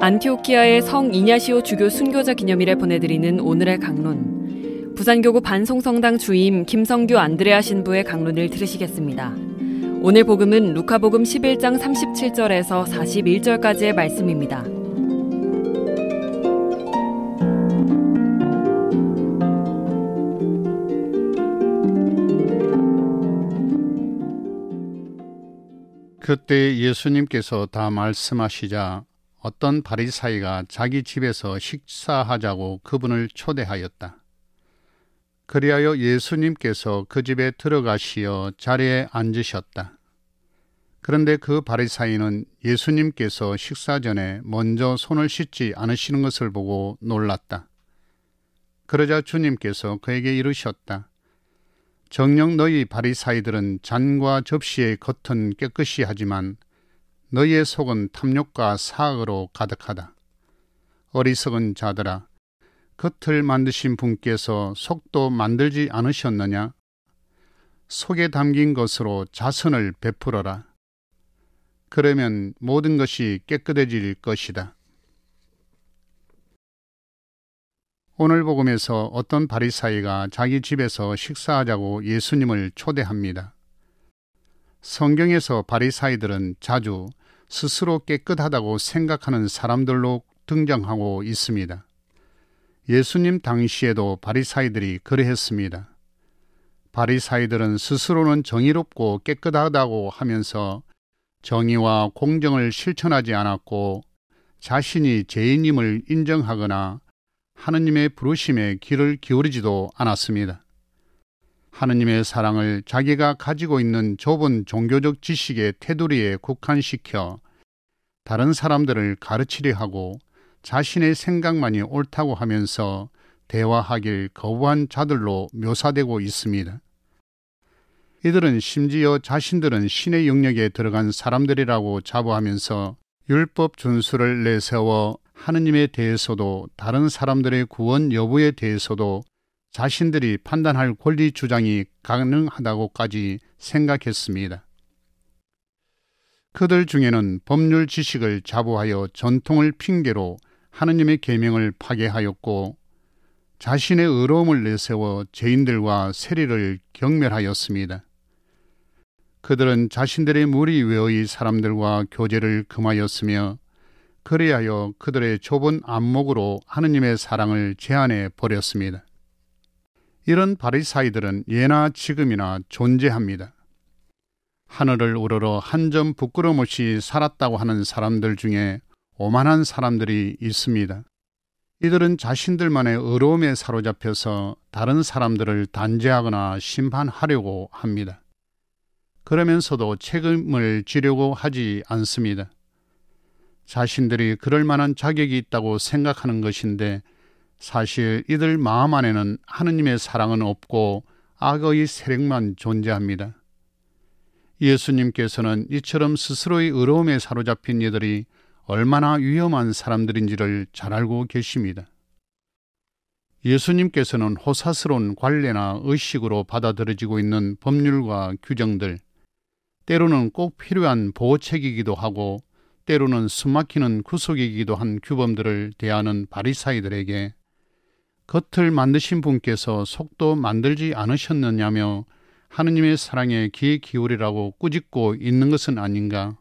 안티오키아의 성 이냐시오 주교 순교자 기념일에 보내드리는 오늘의 강론. 부산교구 반송성당 주임 김성규 안드레아 신부의 강론을 들으시겠습니다. 오늘 복음은 루카복음 11장 37절에서 41절까지의 말씀입니다. 그때 예수님께서 다 말씀하시자 어떤 바리사이가 자기 집에서 식사하자고 그분을 초대하였다. 그리하여 예수님께서 그 집에 들어가시어 자리에 앉으셨다. 그런데 그바리사이는 예수님께서 식사 전에 먼저 손을 씻지 않으시는 것을 보고 놀랐다. 그러자 주님께서 그에게 이르셨다. 정녕 너희 바리사이들은 잔과 접시의 겉은 깨끗이 하지만 너희의 속은 탐욕과 사악으로 가득하다. 어리석은 자들아, 겉을 만드신 분께서 속도 만들지 않으셨느냐? 속에 담긴 것으로 자선을 베풀어라. 그러면 모든 것이 깨끗해질 것이다. 오늘 복음에서 어떤 바리사이가 자기 집에서 식사하자고 예수님을 초대합니다. 성경에서 바리사이들은 자주 스스로 깨끗하다고 생각하는 사람들로 등장하고 있습니다. 예수님 당시에도 바리사이들이 그러했습니다. 바리사이들은 스스로는 정의롭고 깨끗하다고 하면서 정의와 공정을 실천하지 않았고 자신이 죄인임을 인정하거나 하느님의 부르심에 귀를 기울이지도 않았습니다. 하느님의 사랑을 자기가 가지고 있는 좁은 종교적 지식의 테두리에 국한시켜 다른 사람들을 가르치려 하고 자신의 생각만이 옳다고 하면서 대화하길 거부한 자들로 묘사되고 있습니다. 이들은 심지어 자신들은 신의 영역에 들어간 사람들이라고 자부하면서 율법 준수를 내세워 하느님에 대해서도 다른 사람들의 구원 여부에 대해서도 자신들이 판단할 권리 주장이 가능하다고까지 생각했습니다. 그들 중에는 법률 지식을 자부하여 전통을 핑계로 하느님의 계명을 파괴하였고 자신의 의로움을 내세워 죄인들과 세리를 경멸하였습니다. 그들은 자신들의 무리 외의 사람들과 교제를 금하였으며 그리하여 그들의 좁은 안목으로 하느님의 사랑을 제한해 버렸습니다. 이런 바리사이들은 예나 지금이나 존재합니다. 하늘을 우러러 한 점 부끄럼 없이 살았다고 하는 사람들 중에 오만한 사람들이 있습니다. 이들은 자신들만의 어려움에 사로잡혀서 다른 사람들을 단죄하거나 심판하려고 합니다. 그러면서도 책임을 지려고 하지 않습니다. 자신들이 그럴 만한 자격이 있다고 생각하는 것인데 사실 이들 마음 안에는 하느님의 사랑은 없고 악의 세력만 존재합니다. 예수님께서는 이처럼 스스로의 의로움에 사로잡힌 이들이 얼마나 위험한 사람들인지를 잘 알고 계십니다. 예수님께서는 호사스러운 관례나 의식으로 받아들여지고 있는 법률과 규정들, 때로는 꼭 필요한 보호책이기도 하고 때로는 숨막히는 구속이기도 한 규범들을 대하는 바리사이들에게 겉을 만드신 분께서 속도 만들지 않으셨느냐며 하느님의 사랑에 귀 기울이라고 꾸짖고 있는 것은 아닌가.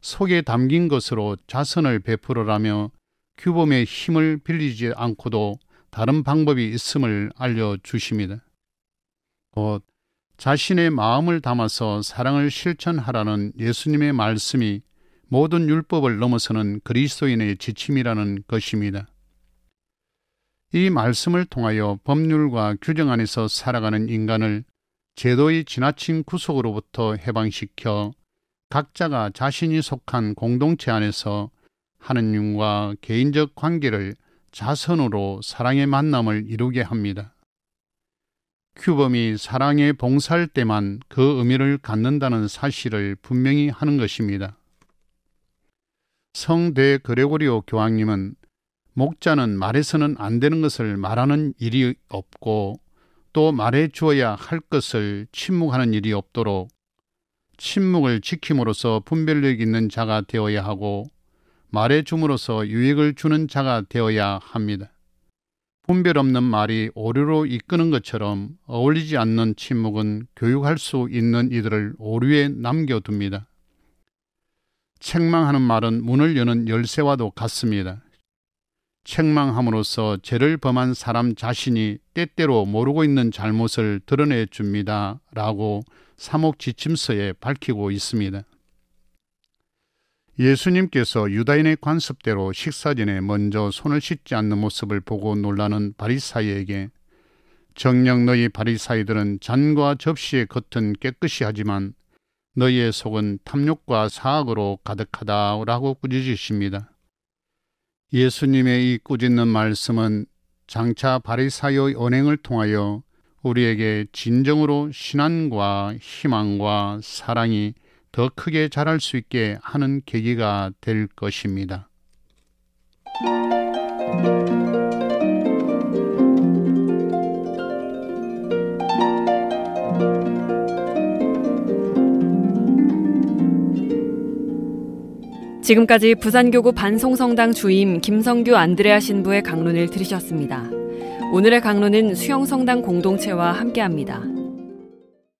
속에 담긴 것으로 자선을 베풀어라며 규범의 힘을 빌리지 않고도 다른 방법이 있음을 알려주십니다. 곧 자신의 마음을 담아서 사랑을 실천하라는 예수님의 말씀이 모든 율법을 넘어서는 그리스도인의 지침이라는 것입니다. 이 말씀을 통하여 법률과 규정 안에서 살아가는 인간을 제도의 지나친 구속으로부터 해방시켜 각자가 자신이 속한 공동체 안에서 하느님과 개인적 관계를 자선으로 사랑의 만남을 이루게 합니다. 큐범이 사랑의 봉사할 때만 그 의미를 갖는다는 사실을 분명히 하는 것입니다. 성대 그레고리오 교황님은 목자는 말해서는 안 되는 것을 말하는 일이 없고 또 말해 주어야 할 것을 침묵하는 일이 없도록 침묵을 지킴으로써 분별력 있는 자가 되어야 하고 말해 줌으로써 유익을 주는 자가 되어야 합니다. 분별 없는 말이 오류로 이끄는 것처럼 어울리지 않는 침묵은 교육할 수 있는 이들을 오류에 남겨둡니다. 책망하는 말은 문을 여는 열쇠와도 같습니다. 책망함으로써 죄를 범한 사람 자신이 때때로 모르고 있는 잘못을 드러내 줍니다. 라고 사목 지침서에 밝히고 있습니다. 예수님께서 유다인의 관습대로 식사 전에 먼저 손을 씻지 않는 모습을 보고 놀라는 바리사이에게 정녕 너희 바리사이들은 잔과 접시의 겉은 깨끗이 하지만 너희의 속은 탐욕과 사악으로 가득하다라고 꾸짖으십니다. 예수님의 이 꾸짖는 말씀은 장차 바리사요 언행을 통하여 우리에게 진정으로 신앙과 희망과 사랑이 더 크게 자랄 수 있게 하는 계기가 될 것입니다. 지금까지 부산교구 반송성당 주임 김성규 안드레아 신부의 강론을 들으셨습니다. 오늘의 강론은 수영성당 공동체와 함께합니다.